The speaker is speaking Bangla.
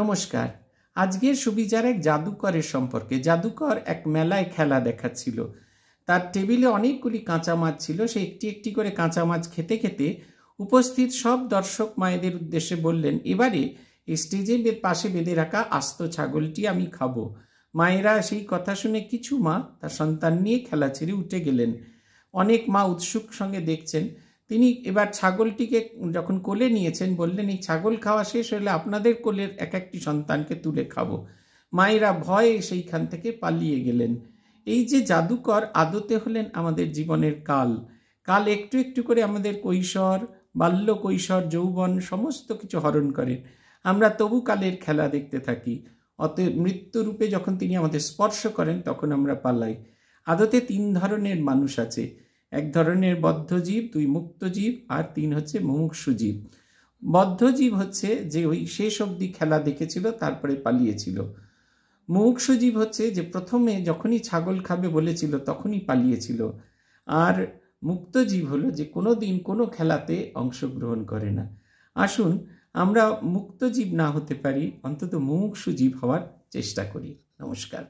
নমস্কার আজকের সুবিচার এক জাদুকরের সম্পর্কে জাদুকর এক মেলায় খেলা দেখাচ্ছিল তার টেবিলে অনেকগুলি কাঁচা মাছ ছিল সে একটি একটি করে কাঁচা মাছ খেতে খেতে উপস্থিত সব দর্শক মায়েদের উদ্দেশ্যে বললেন এবারে স্টেজে পাশে বেঁধে রাখা আস্ত ছাগলটি আমি খাবো মায়েরা সেই কথা শুনে কিছু মা তার সন্তান নিয়ে খেলা ছেড়ে উঠে গেলেন অনেক মা উৎসুক সঙ্গে দেখছেন তিনি এবার ছাগলটিকে যখন কোলে নিয়েছেন বললেন এই ছাগল খাওয়া শেষ হলে আপনাদের কোলের এক একটি সন্তানকে তুলে খাবো মায়েরা ভয়ে সেইখান থেকে পালিয়ে গেলেন এই যে জাদুকর আদতে হলেন আমাদের জীবনের কাল কাল একটু একটু করে আমাদের কৈশোর বাল্য কৈশোর যৌবন সমস্ত কিছু হরণ করেন আমরা তবু কালের খেলা দেখতে থাকি অতএব মৃত্যুরূপে যখন তিনি আমাদের স্পর্শ করেন তখন আমরা পালাই আদতে তিন ধরনের মানুষ আছে এক ধরনের বদ্ধজীব দুই মুক্তজীব আর তিন হচ্ছে মুমুক্ষু জীব বদ্ধজীব হচ্ছে যে ওই শেষ অবধি খেলা দেখেছিল তারপরে পালিয়েছিল মুমুক্ষু জীব হচ্ছে যে প্রথমে যখনই ছাগল খাবে বলেছিল তখনই পালিয়েছিল আর মুক্তজীব হলো যে কোনো দিন কোনো খেলাতে অংশগ্রহণ করে না আসুন আমরা মুক্তজীব না হতে পারি অন্তত মুমুক্ষু জীব হওয়ার চেষ্টা করি নমস্কার